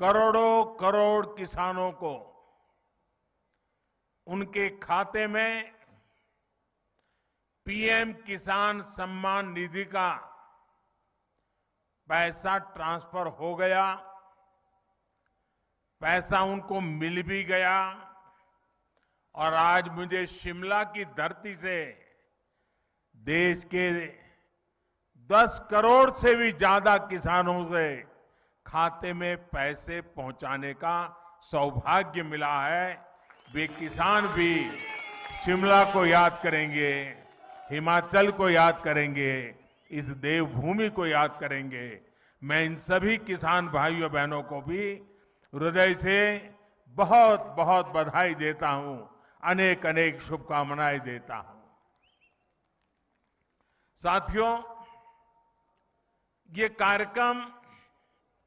करोड़ों करोड़ किसानों को उनके खाते में पीएम किसान सम्मान निधि का पैसा ट्रांसफर हो गया पैसा उनको मिल भी गया और आज मुझे शिमला की धरती से देश के 10 करोड़ से भी ज्यादा किसानों से खाते में पैसे पहुंचाने का सौभाग्य मिला है वे किसान भी शिमला को याद करेंगे हिमाचल को याद करेंगे इस देवभूमि को याद करेंगे मैं इन सभी किसान भाइयों बहनों को भी हृदय से बहुत बहुत बधाई देता हूं अनेक अनेक शुभकामनाएं देता हूं साथियों ये कार्यक्रम